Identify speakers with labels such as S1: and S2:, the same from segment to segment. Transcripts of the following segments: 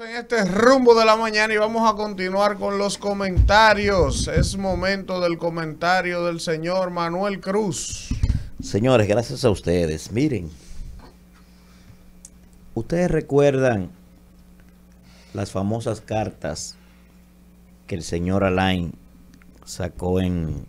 S1: en este rumbo de la mañana y vamos a continuar con los comentarios. Es momento del comentario del señor Manuel Cruz. Señores, gracias a ustedes. Miren, ustedes recuerdan las famosas cartas que el señor Alain sacó en,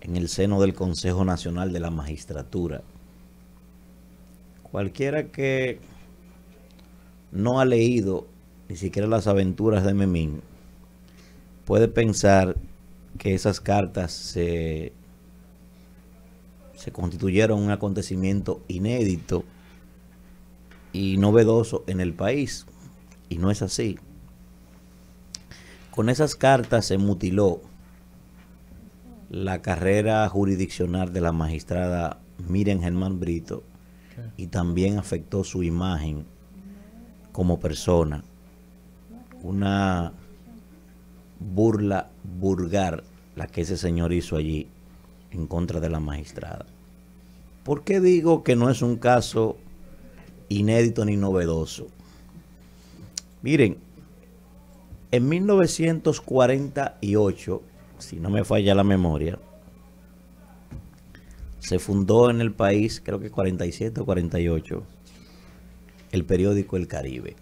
S1: en el seno del Consejo Nacional de la Magistratura. Cualquiera que no ha leído ni siquiera las aventuras de Memín, puede pensar que esas cartas se, constituyeron un acontecimiento inédito y novedoso en el país. Y no es así. Con esas cartas se mutiló la carrera jurisdiccional de la magistrada Miren Germán Brito y también afectó su imagen como persona, una burla vulgar la que ese señor hizo allí en contra de la magistrada. ¿Por qué digo que no es un caso inédito ni novedoso? Miren, en 1948, si no me falla la memoria, se fundó en el país, creo que 47 o 48, el periódico El Caribe.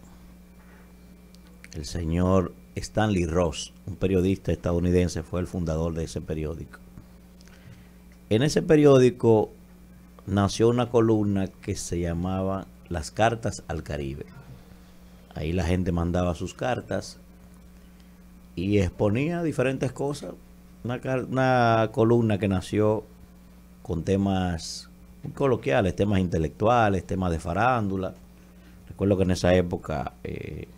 S1: El señor Stanley Ross, un periodista estadounidense, fue el fundador de ese periódico. En ese periódico nació una columna que se llamaba Las Cartas al Caribe. Ahí la gente mandaba sus cartas y exponía diferentes cosas. Una, columna que nació con temas coloquiales, temas intelectuales, temas de farándula Recuerdo que en esa época eh,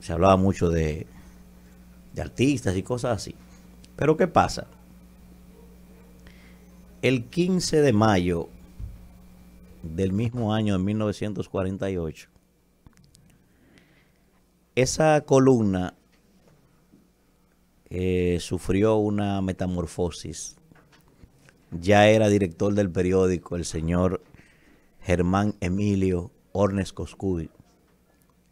S1: se hablaba mucho de, artistas y cosas así. Pero ¿qué pasa? El 15 de mayo del mismo año, en 1948, esa columna eh, sufrió una metamorfosis. Ya era director del periódico el señor Germán Emilio Ornes Coscuy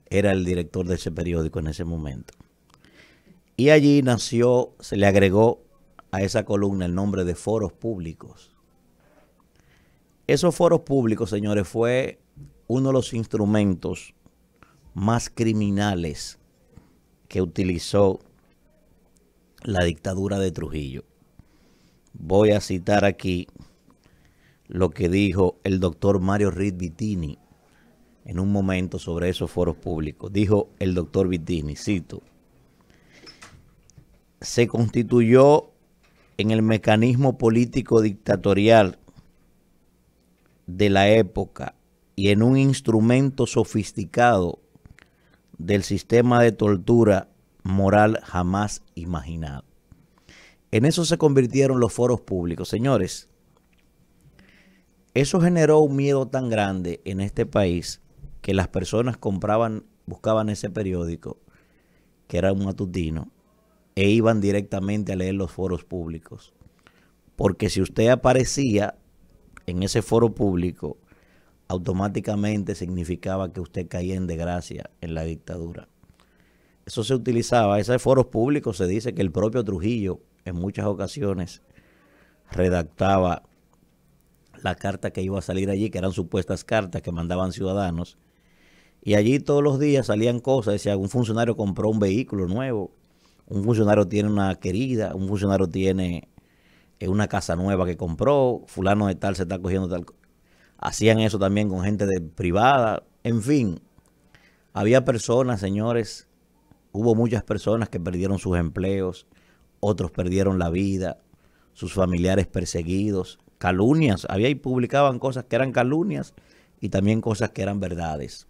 S1: era el director de ese periódico en ese momento. Y allí nació, se le agregó a esa columna el nombre de foros públicos. Esos foros públicos, señores, fue uno de los instrumentos más criminales que utilizó la dictadura de Trujillo. Voy a citar aquí lo que dijo el doctor Mario Reed Vitini en un momento sobre esos foros públicos. Dijo el doctor Vitini, cito, se constituyó en el mecanismo político dictatorial de la época y en un instrumento sofisticado del sistema de tortura moral jamás imaginado. En eso se convirtieron los foros públicos. Señores, eso generó un miedo tan grande en este país que las personas compraban, buscaban ese periódico, que era un matutino, e iban directamente a leer los foros públicos. Porque si usted aparecía en ese foro público, automáticamente significaba que usted caía en desgracia en la dictadura. Eso se utilizaba, esos foros públicos se dice que el propio Trujillo en muchas ocasiones redactaba la carta que iba a salir allí, que eran supuestas cartas que mandaban ciudadanos. Y allí todos los días salían cosas, decía, un funcionario compró un vehículo nuevo, un funcionario tiene una querida, un funcionario tiene eh, una casa nueva que compró, fulano de tal se está cogiendo tal. Hacían eso también con gente de privada, en fin, había personas, señores, hubo muchas personas que perdieron sus empleos, otros perdieron la vida, sus familiares perseguidos, calumnias. Había y publicaban cosas que eran calumnias y también cosas que eran verdades.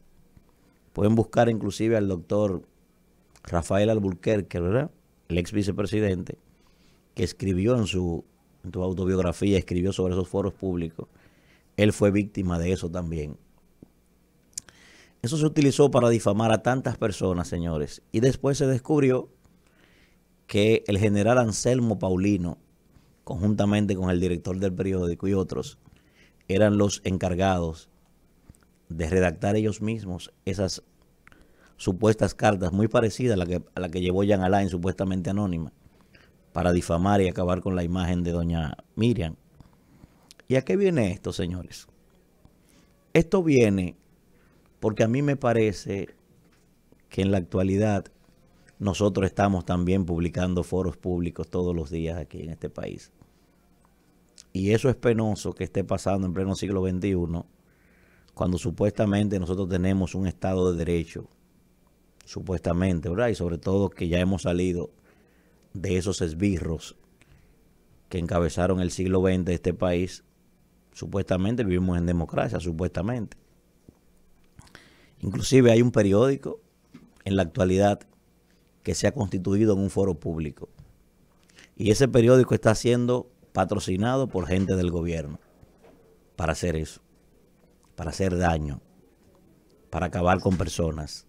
S1: Pueden buscar inclusive al doctor Rafael Alburquerque, ¿verdad? El ex vicepresidente, que escribió en su, en su autobiografía, escribió sobre esos foros públicos. Él fue víctima de eso también. Eso se utilizó para difamar a tantas personas, señores. Y después se descubrió que el general Anselmo Paulino, conjuntamente con el director del periódico y otros, eran los encargados de redactar ellos mismos esas supuestas cartas, muy parecidas a la que, llevó Jean Alain, supuestamente anónima, para difamar y acabar con la imagen de doña Miriam. ¿Y a qué viene esto, señores? Esto viene porque a mí me parece que en la actualidad nosotros estamos también publicando foros públicos todos los días aquí en este país. Y eso es penoso que esté pasando en pleno siglo XXI, cuando supuestamente nosotros tenemos un Estado de Derecho, supuestamente, ¿verdad? Y sobre todo que ya hemos salido de esos esbirros que encabezaron el siglo XX de este país, supuestamente vivimos en democracia, supuestamente. Inclusive hay un periódico en la actualidad que se ha constituido en un foro público. Y ese periódico está haciendo patrocinado por gente del gobierno para hacer eso, para hacer daño, para acabar con personas,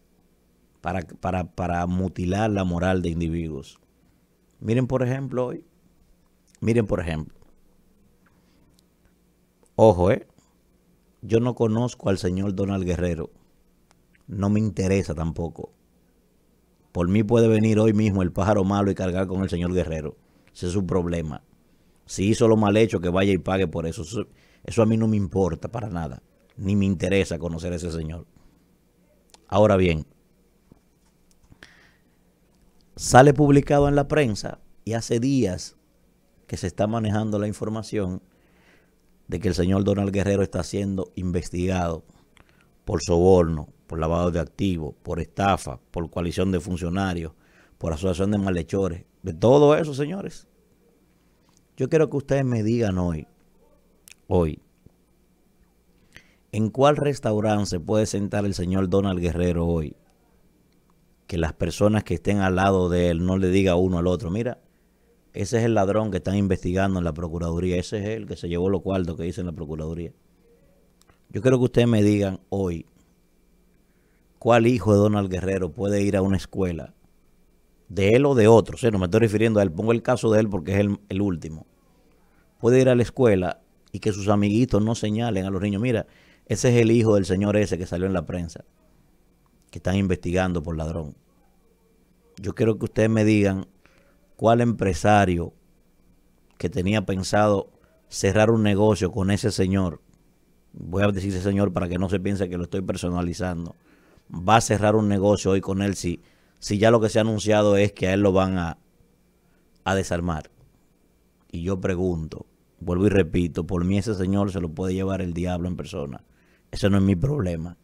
S1: para, para, mutilar la moral de individuos. Miren por ejemplo hoy, miren por ejemplo, ojo, ¿eh? yo no conozco al señor Donald Guerrero, no me interesa tampoco. Por mí puede venir hoy mismo el pájaro malo y cargar con el señor Guerrero. Ese es su problema. Si hizo lo mal hecho, que vaya y pague por eso. eso. a mí no me importa para nada. Ni me interesa conocer a ese señor. Ahora bien, sale publicado en la prensa y hace días que se está manejando la información de que el señor Donald Guerrero está siendo investigado por soborno, por lavado de activos, por estafa, por coalición de funcionarios, por asociación de malhechores, de todo eso, señores. Yo quiero que ustedes me digan hoy, hoy, ¿en cuál restaurante se puede sentar el señor Donald Guerrero hoy? Que las personas que estén al lado de él no le diga uno al otro, mira, ese es el ladrón que están investigando en la Procuraduría, ese es el que se llevó lo cuartos que dice en la Procuraduría. Yo quiero que ustedes me digan hoy, ¿cuál hijo de Donald Guerrero puede ir a una escuela? De él o de otro, o sea, no me estoy refiriendo a él, pongo el caso de él porque es el último puede ir a la escuela y que sus amiguitos no señalen a los niños, mira, ese es el hijo del señor ese que salió en la prensa, que están investigando por ladrón. Yo quiero que ustedes me digan cuál empresario que tenía pensado cerrar un negocio con ese señor, voy a decir ese señor para que no se piense que lo estoy personalizando, va a cerrar un negocio hoy con él si, ya lo que se ha anunciado es que a él lo van a, a desarmar. Y yo pregunto, vuelvo y repito, por mí ese señor se lo puede llevar el diablo en persona. Ese no es mi problema.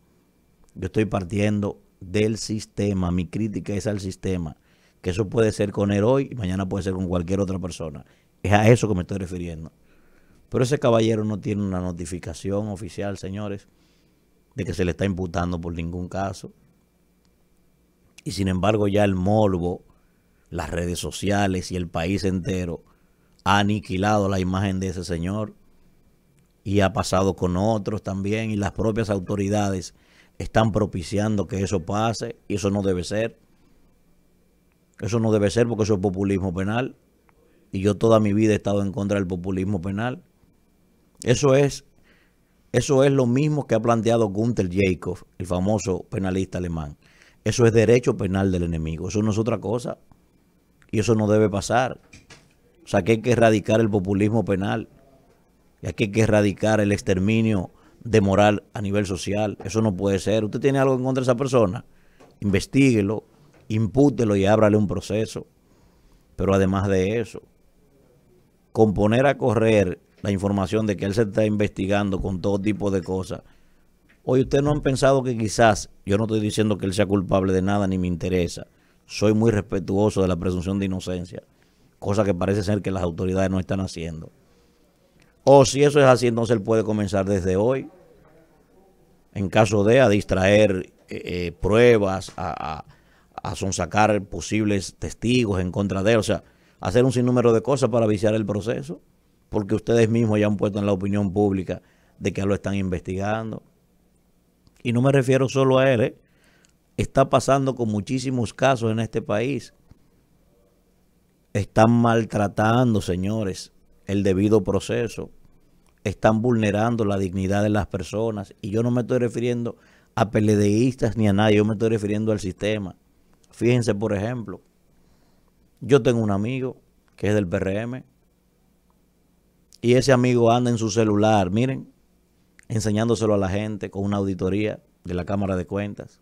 S1: Yo estoy partiendo del sistema. Mi crítica es al sistema. Que eso puede ser con él hoy y mañana puede ser con cualquier otra persona. Es a eso que me estoy refiriendo. Pero ese caballero no tiene una notificación oficial, señores, de que se le está imputando por ningún caso. Y sin embargo ya el morbo, las redes sociales y el país entero ha aniquilado la imagen de ese señor y ha pasado con otros también y las propias autoridades están propiciando que eso pase y eso no debe ser. Eso no debe ser porque eso es populismo penal y yo toda mi vida he estado en contra del populismo penal. Eso es eso es lo mismo que ha planteado Gunther Jacob, el famoso penalista alemán. Eso es derecho penal del enemigo, eso no es otra cosa y eso no debe pasar. O sea, que hay que erradicar el populismo penal. Y aquí hay que erradicar el exterminio de moral a nivel social. Eso no puede ser. Usted tiene algo en contra de esa persona, Investíguelo, impútelo y ábrale un proceso. Pero además de eso, componer a correr la información de que él se está investigando con todo tipo de cosas. Hoy usted no han pensado que quizás, yo no estoy diciendo que él sea culpable de nada ni me interesa. Soy muy respetuoso de la presunción de inocencia cosa que parece ser que las autoridades no están haciendo. O si eso es así, entonces él puede comenzar desde hoy, en caso de a distraer eh, eh, pruebas, a, a, a sonsacar posibles testigos en contra de él, o sea, hacer un sinnúmero de cosas para viciar el proceso, porque ustedes mismos ya han puesto en la opinión pública de que lo están investigando. Y no me refiero solo a él, eh. está pasando con muchísimos casos en este país. Están maltratando, señores, el debido proceso. Están vulnerando la dignidad de las personas. Y yo no me estoy refiriendo a peledeístas ni a nadie. Yo me estoy refiriendo al sistema. Fíjense, por ejemplo, yo tengo un amigo que es del PRM. Y ese amigo anda en su celular, miren, enseñándoselo a la gente con una auditoría de la Cámara de Cuentas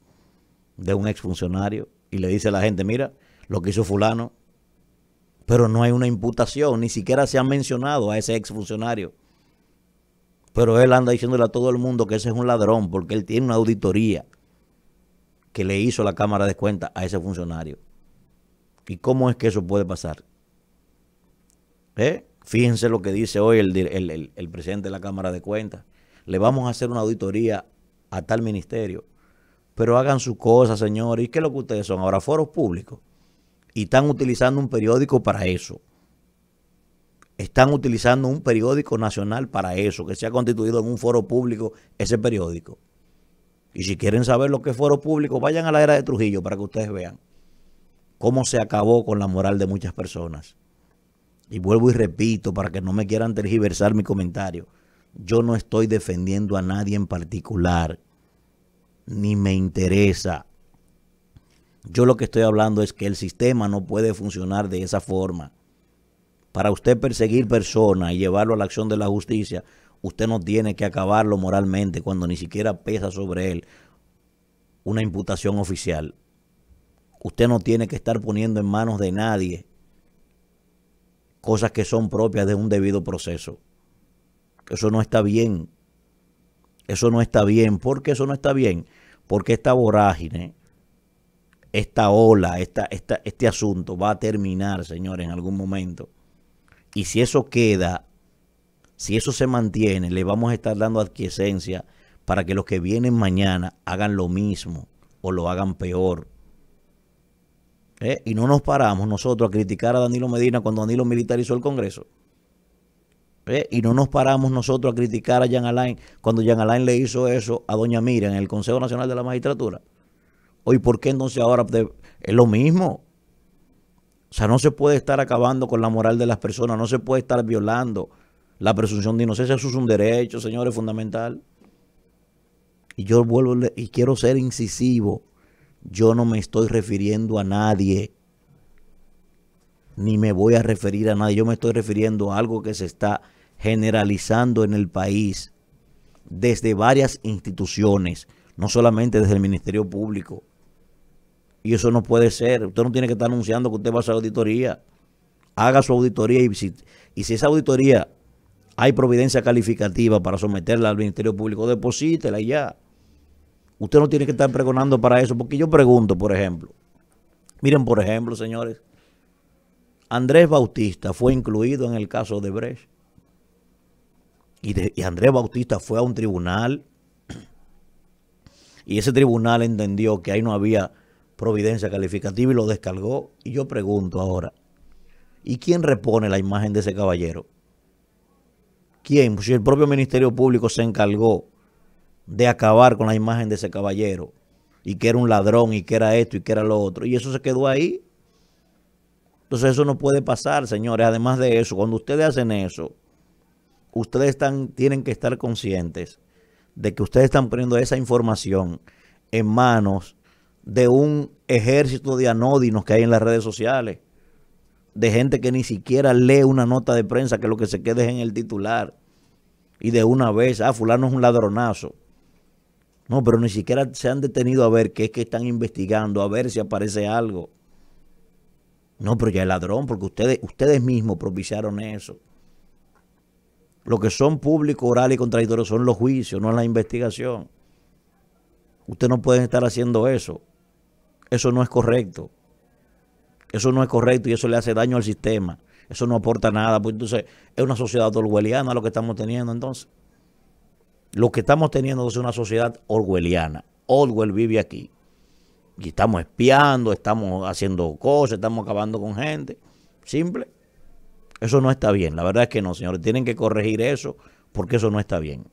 S1: de un exfuncionario y le dice a la gente, mira, lo que hizo fulano, pero no hay una imputación, ni siquiera se ha mencionado a ese exfuncionario. Pero él anda diciéndole a todo el mundo que ese es un ladrón, porque él tiene una auditoría que le hizo la Cámara de Cuentas a ese funcionario. ¿Y cómo es que eso puede pasar? ¿Eh? Fíjense lo que dice hoy el, presidente de la Cámara de Cuentas. Le vamos a hacer una auditoría a tal ministerio. Pero hagan sus cosas, señores. ¿Y qué es lo que ustedes son? Ahora, foros públicos y están utilizando un periódico para eso. Están utilizando un periódico nacional para eso, que se ha constituido en un foro público ese periódico. Y si quieren saber lo que es foro público, vayan a la era de Trujillo para que ustedes vean cómo se acabó con la moral de muchas personas. Y vuelvo y repito para que no me quieran tergiversar mi comentario. Yo no estoy defendiendo a nadie en particular, ni me interesa. Yo lo que estoy hablando es que el sistema no puede funcionar de esa forma. Para usted perseguir personas y llevarlo a la acción de la justicia, usted no tiene que acabarlo moralmente cuando ni siquiera pesa sobre él una imputación oficial. Usted no tiene que estar poniendo en manos de nadie cosas que son propias de un debido proceso. Eso no está bien. Eso no está bien. ¿Por qué eso no está bien? Porque esta vorágine esta ola, esta, esta, este asunto va a terminar, señores, en algún momento. Y si eso queda, si eso se mantiene, le vamos a estar dando adquiescencia para que los que vienen mañana hagan lo mismo o lo hagan peor. ¿Eh? Y no nos paramos nosotros a criticar a Danilo Medina cuando Danilo militarizó el Congreso. ¿Eh? Y no nos paramos nosotros a criticar a Jean Alain cuando Jean Alain le hizo eso a Doña Mira en el Consejo Nacional de la Magistratura. Hoy, ¿por qué entonces ahora es lo mismo? O sea, no se puede estar acabando con la moral de las personas, no se puede estar violando la presunción de inocencia. Eso es un derecho, señores, fundamental. Y yo vuelvo y quiero ser incisivo. Yo no me estoy refiriendo a nadie. Ni me voy a referir a nadie. Yo me estoy refiriendo a algo que se está generalizando en el país desde varias instituciones, no solamente desde el Ministerio Público. Y eso no puede ser. Usted no tiene que estar anunciando que usted va a hacer auditoría. Haga su auditoría y si, y si esa auditoría hay providencia calificativa para someterla al Ministerio Público, deposítela y ya. Usted no tiene que estar pregonando para eso, porque yo pregunto, por ejemplo, miren, por ejemplo, señores, Andrés Bautista fue incluido en el caso de Brecht. y Andrés Bautista fue a un tribunal y ese tribunal entendió que ahí no había providencia calificativa y lo descargó. Y yo pregunto ahora, ¿y quién repone la imagen de ese caballero? ¿Quién? Si el propio Ministerio Público se encargó de acabar con la imagen de ese caballero y que era un ladrón y que era esto y que era lo otro. Y eso se quedó ahí. Entonces eso no puede pasar, señores. Además de eso, cuando ustedes hacen eso, ustedes están, tienen que estar conscientes de que ustedes están poniendo esa información en manos de un ejército de anódinos que hay en las redes sociales, de gente que ni siquiera lee una nota de prensa, que lo que se quede es en el titular, y de una vez, ah, fulano es un ladronazo. No, pero ni siquiera se han detenido a ver qué es que están investigando, a ver si aparece algo. No, pero ya es ladrón, porque ustedes, ustedes mismos propiciaron eso. Lo que son público, oral y contradictorio son los juicios, no la investigación. Ustedes no pueden estar haciendo eso. Eso no es correcto. Eso no es correcto y eso le hace daño al sistema. Eso no aporta nada. Pues entonces es una sociedad orwelliana lo que estamos teniendo entonces. Lo que estamos teniendo es una sociedad orwelliana. Orwell vive aquí. Y estamos espiando, estamos haciendo cosas, estamos acabando con gente. Simple. Eso no está bien. La verdad es que no, señores. Tienen que corregir eso porque eso no está bien.